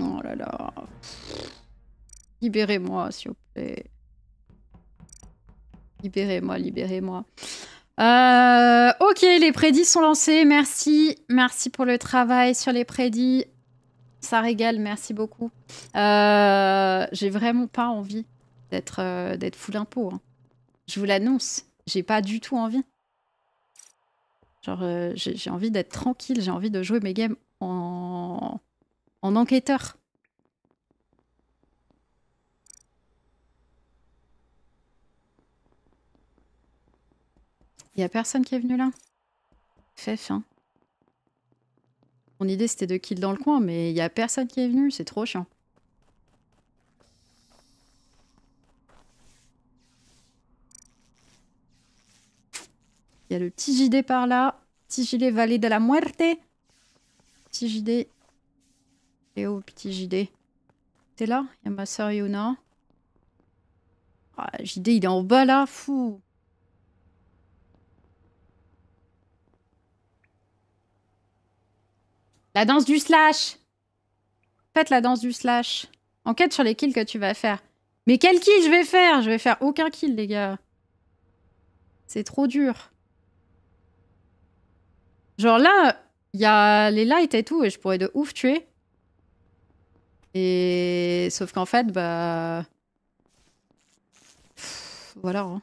Oh là là. Libérez-moi, s'il vous plaît. Libérez-moi, libérez-moi. Euh, ok, les prédits sont lancés. Merci. Merci pour le travail sur les prédits. Ça régale, merci beaucoup. Euh, j'ai vraiment pas envie d'être euh, d'être full impôt. Hein. Je vous l'annonce. J'ai pas du tout envie. Genre, j'ai envie d'être tranquille, j'ai envie de jouer mes games en, en enquêteur. Il a personne qui est venu là Fait hein. Mon idée c'était de kill dans le coin, mais il y a personne qui est venu, c'est trop chiant. Il y a le petit JD par là. Petit JD vallée de la Muerte. Petit JD et où, petit JD T'es là Il y a ma soeur Yona. Ah, JD, il est en bas là, fou La danse du slash Faites la danse du slash. Enquête sur les kills que tu vas faire. Mais quel kill je vais faire Je vais faire aucun kill, les gars. C'est trop dur. Genre là, il y a les lights et tout, et je pourrais de ouf tuer. Et sauf qu'en fait, bah. voilà. Hein.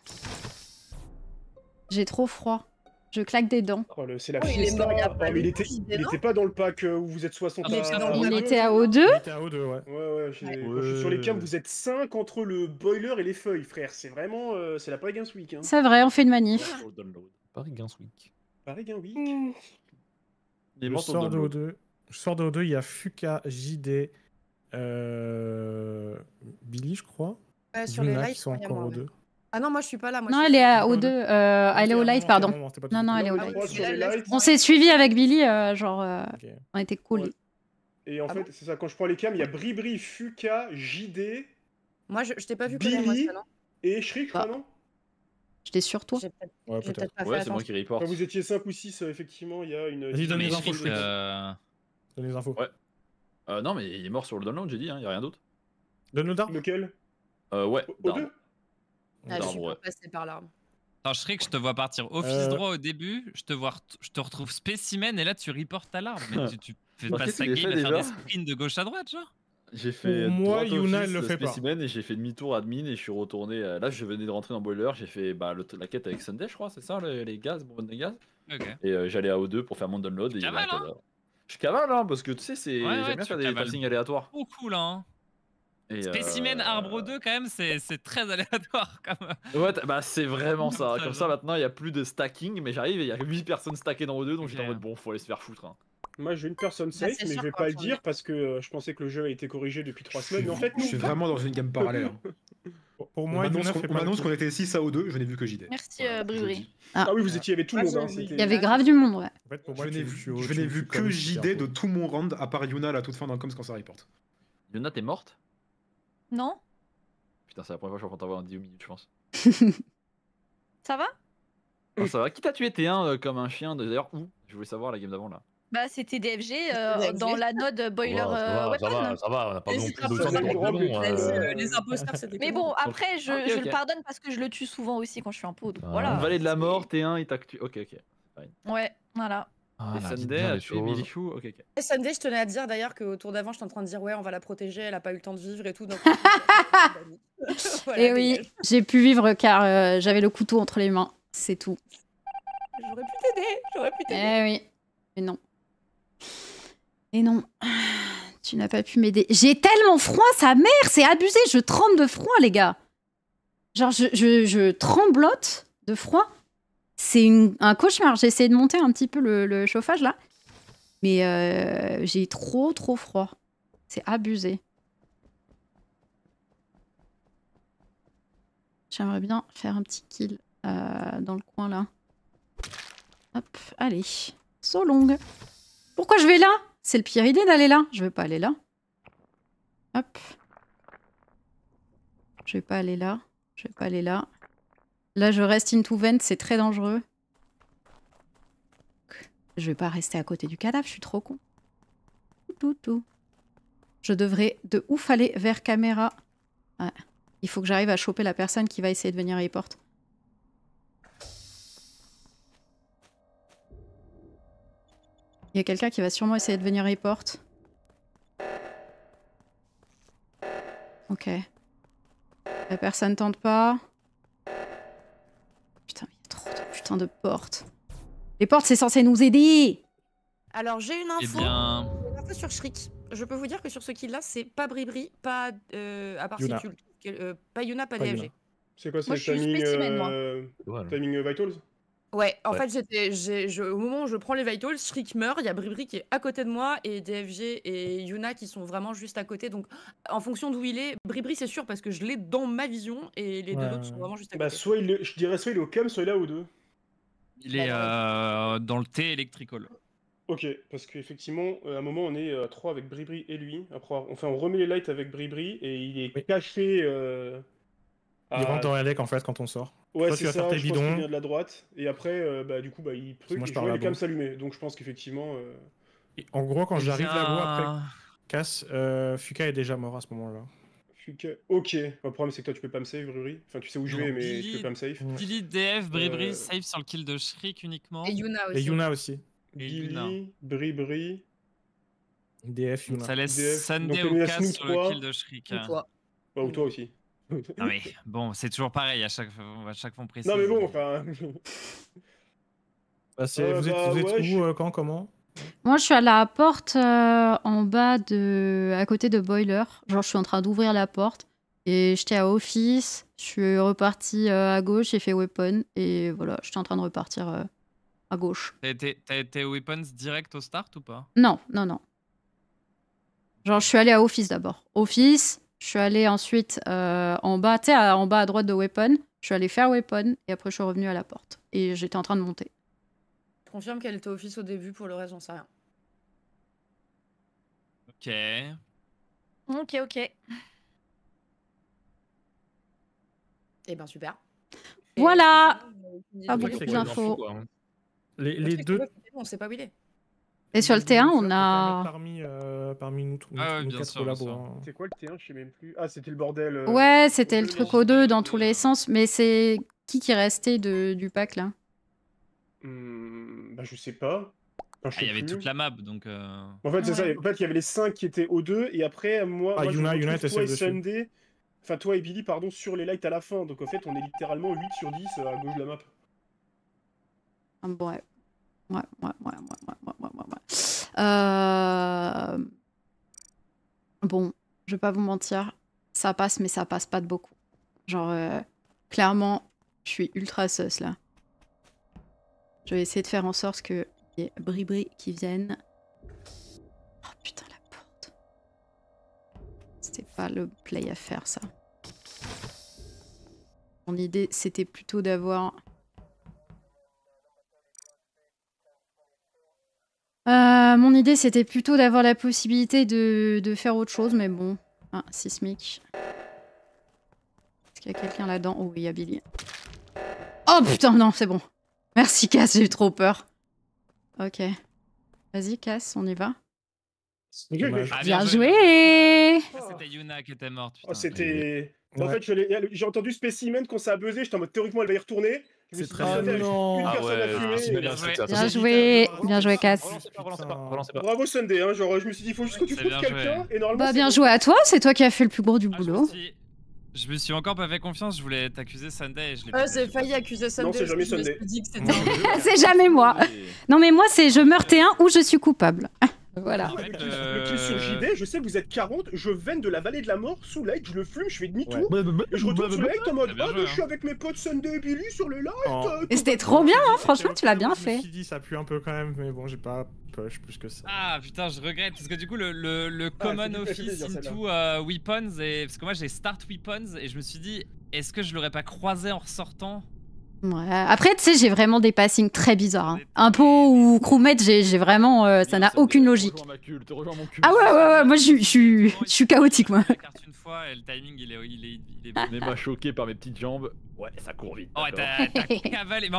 J'ai trop froid. Je claque des dents. Oh, c'est la oh, il, est mort, il, pas ah, il, était, il était pas dans le pack euh, où vous êtes 60 ah, ans euh, hein. Il était à O2 Il était à O2, ouais. Ouais, ouais, Je suis sur les cams, vous êtes 5 entre le boiler et les feuilles, frère. C'est vraiment... Euh, c'est la Paris Games Week. Hein. C'est vrai, on fait une manif. Paris Games Week. Paris Games Week. Mmh. Je, sors de O2. Je sors de O2, il y a Fuca, JD, euh... Billy, je crois. Ouais, sur les lives, sont encore deux. Ah non, moi je suis pas là. Moi, non, elle est à o elle est au ah, live, pardon. Non, non, elle est au live. On s'est suivi avec Billy, euh, genre, euh, on était cool. Et en ah fait, c'est ça, quand je prends les cams, il y a Bribri, Fuka, JD. Moi, je, je t'ai pas vu Billy moi, ça, non et Shrik, ah. non J'étais sur toi. Ouais, peut-être. ouais, c'est moi qui reporte. Quand vous étiez 5 ou 6, euh, effectivement, il y a une. Vas-y, donne les infos, Donne les infos. Ouais. Euh, non, mais il est mort sur le download, j'ai dit, hein, n'y a rien d'autre. Download d'arbre Lequel Euh, ouais. o 2 Ah, je suis passé par l'arbre. Attends, je serais que je te vois partir office euh. droit au début, je te, vois je te retrouve spécimen et là tu reportes à l'arbre. Mais tu, fais pas sa game à faire des sprints de gauche à droite, genre J'ai fait moi, Yuna, elle le fait pas. et j'ai fait demi-tour admin et je suis retourné. Euh, là, je venais de rentrer dans Boiler, j'ai fait bah, la quête avec Sunday, je crois, c'est ça, les, gaz, bon, les gaz. Ok. Et euh, j'allais à O2 pour faire mon download. Et il y hein. Je suis cavale, hein, parce que tu sais, c'est j'aime bien faire des passings aléatoires. beaucoup cool, hein. Euh, Spécimen Arbre 2, quand même, c'est très aléatoire. Comme... Ouais, bah, c'est vraiment ça. Comme ça, maintenant, il n'y a plus de stacking, mais j'arrive et il y a 8 personnes stackées dans O2, donc j'étais en mode bon, faut aller se faire foutre. Hein. Moi, j'ai une personne bah, safe, mais je vais pas le dire parce que euh, je pensais que le jeu a été corrigé depuis 3 semaines. Mais en fait, Je suis vraiment dans une game parallèle. Pour moi, on m'annonce qu'on était 6 à O2, je n'ai vu que JD. Merci euh, ah, ah. oui, vous étiez, il y avait tout le monde. Hein, il y avait grave du monde, ouais. En fait, pour moi, je n'ai vu, que JD de tout mon round, à part Yuna la toute fin dans le Coms quand ça reporte. Yuna, t'es morte Non. Putain, c'est la première fois que je t'avoir en 10 minutes, je pense. ça va ah, Ça va. Qui t'a tué T1 euh, comme un chien D'ailleurs, où Je voulais savoir la game d'avant là. Bah, c'était DFG, euh, dans la node Boiler euh, ça va, ça, va, ça va, on n'a pas non plus temps de hein, euh. Les imposteurs, Mais bon, après, je, ah, je le pardonne parce que je le tue souvent aussi quand je suis en ah. Valet de la mort, T1, il t'a Ok, ok. Ouais, voilà. Ah, et Sunday je suis Ok, Et Sunday, je tenais à dire d'ailleurs qu'au tour d'avant, j'étais en train de dire ouais, on va la protéger, elle a pas eu le temps de vivre et tout. Donc... et eh oui, j'ai pu vivre car j'avais le couteau entre les mains, c'est tout. J'aurais pu t'aider, j'aurais pu t'aider. Eh oui, mais non. Et non, tu n'as pas pu m'aider. J'ai tellement froid, sa mère, c'est abusé. Je tremble de froid, les gars. Genre, je, tremblote de froid. C'est un cauchemar. J'ai essayé de monter un petit peu le, chauffage, là. Mais euh, j'ai trop, trop froid. C'est abusé. J'aimerais bien faire un petit kill euh, dans le coin, là. Hop, allez. So long pourquoi je vais là C'est le pire idée d'aller là. Je vais pas aller là. Hop. Je vais pas aller là. Je vais pas aller là. Là, je reste into vent, c'est très dangereux. Je vais pas rester à côté du cadavre, je suis trop con. Tout, tout. Je devrais de ouf aller vers caméra. Il faut que j'arrive à choper la personne qui va essayer de venir à les portes. Il y a quelqu'un qui va sûrement essayer de venir portes. Ok. La personne tente pas. Putain, il y a trop de putain de portes. Les portes, c'est censé nous aider Alors, j'ai une eh info. Eh bien... sur Shriek. Je peux vous dire que sur ce kill-là, c'est pas Bribri, pas... Euh, à part Yuna. tu, euh, pas Yuna, pas, pas DFG. C'est quoi, c'est euh, timing, euh, timing Vitals Ouais, en fait, au moment où je prends les vitals, Shriek meurt, il y a Bribri qui est à côté de moi, et DFG et Yuna qui sont vraiment juste à côté. Donc, en fonction d'où il est, Bribri, c'est sûr, parce que je l'ai dans ma vision, et les deux autres sont vraiment juste à bah, côté. Bah, soit il je dirais soit il est au cam, soit il est là ou deux. Il est euh, dans le T électrical. Ok, parce qu'effectivement, euh, à un moment, on est à euh, 3 avec Bribri et lui. Après, enfin, on remet les lights avec Bribri, et il est caché... Euh... Il ah, rentre dans la en fait quand on sort. Ouais, c'est ça, je pense vient de la droite. Et après, euh, bah, du coup, bah, il truc, moi, je il est s'allumer. Donc je pense qu'effectivement... Euh, en gros, quand j'arrive là voie après Cass, euh, Fuka est déjà mort à ce moment-là. Ok. Le problème, c'est que toi, tu peux pas me save, Ruri. Enfin, tu sais où je vais, mais tu peux pas me save. Billy, DF, Bribri, euh... save sur le kill de shrik uniquement. Et Yuna aussi. Et Yuna aussi. Bribri. DF, Yuna. Ça laisse Sunday au sur le kill de shrik bah, ou toi aussi non mais bon, c'est toujours pareil à chaque à chaque fois on précise. Non mais bon, enfin. Bah, bah, vous êtes, où euh, quand comment Moi je suis à la porte euh, en bas de à côté de Boiler. Genre je suis en train d'ouvrir la porte et j'étais à Office. Je suis reparti euh, à gauche, j'ai fait Weapon et voilà, j'étais en train de repartir à gauche. T'as été, été Weapons direct au start ou pas Non, non, non. Genre je suis allé à Office d'abord. Office, je suis allée ensuite euh, en bas, tu sais, en bas à droite de Weapon. Je suis allée faire Weapon et après je suis revenue à la porte. Et j'étais en train de monter. Je confirme qu'elle était office au début, pour le reste, j'en sais rien. Ok. Ok, ok. Eh ben super. Voilà. Pas beaucoup d'infos. Les, les deux. On sait pas où il est. Et sur le T1, on a. Parmi, euh, parmi nous, ah tous ah, nous, quatre sûr, C'est quoi le T1 Je sais même plus. Ah, c'était le bordel. Euh, ouais, c'était le truc O2 dans tous les sens, mais c'est qui qui restait de, du pack là mmh, Bah, je sais pas. ah, il y avait toute la map donc. Euh. En fait, c'est ça. En fait, il y avait les 5 qui étaient O2, et après, moi, ah, moi Yuna, je Yuna toi et enfin, toi et Billy, pardon, sur les lights à la fin. Donc, en fait, on est littéralement 8 sur 10 à gauche de la map. Ah, bon, ouais ouais, ouais, ouais, ouais, ouais, ouais, ouais. Euh... Bon, je vais pas vous mentir, ça passe, mais ça passe pas de beaucoup. Genre, euh, clairement, je suis ultra sus là. Je vais essayer de faire en sorte que les Bribri qui viennent... Oh putain, la porte. C'était pas le play à faire ça. Mon idée, c'était plutôt d'avoir Euh, mon idée, c'était plutôt d'avoir la possibilité de, faire autre chose, mais bon. Ah, sismique. Est-ce qu'il y a quelqu'un là-dedans Oh, il y a Billy. Oh putain, non, c'est bon. Merci, Cass, j'ai eu trop peur. Ok. Vas-y, Cass, on y va. Ah, bien, joué, oh. C'était Yuna qui était morte. Oh, putain. Oh, c'était... En fait, j'ai entendu Specimen quand ça a buzzé, j'étais en mode théoriquement elle va y retourner. C'est très bien. ah, ah ouais, bien, bien joué, bien joué, Cass. Bravo Sunday, hein, je me suis dit il faut juste que tu trouves quelqu'un et Bah bien joué à toi, c'est toi qui as fait le plus gros du ah, boulot. Je me suis encore pas fait confiance, je voulais t'accuser Sunday et je l'ai ah, J'ai failli accuser Sunday. Non, c'est jamais Sunday. C'est jamais moi. Non mais moi c'est je meurs T1 ou je suis coupable. Voilà. Euh, je sais, que vous êtes 40, je veine de la vallée de la mort, sous Light. je le fume, je fais demi-tour, bah, bah, je retourne sous bah, l'aide en mode eh oh, je suis hein. avec mes potes Sunday et Billy sur le live oh. Et c'était trop bien, hein, franchement, tu l'as bien fait. Je dit, ça pue un peu quand même, mais bon, j'ai pas push plus que ça. Ah putain, je regrette, parce que du coup, le, le, ah, Common Office into euh, Weapons, et... parce que moi j'ai Start Weapons, et je me suis dit, est-ce que je l'aurais pas croisé en ressortant Ouais. Après, tu sais, j'ai vraiment des passings très bizarres. Hein. Un pot ou crewmate, j'ai vraiment. Euh, ça n'a aucune logique. Ah ouais, ouais, ouais, moi je suis chaotique, moi. une fois, le timing, il est. Il est, choqué par mes petites jambes. Ouais, ça court vite. Ouais, t'as cavalé.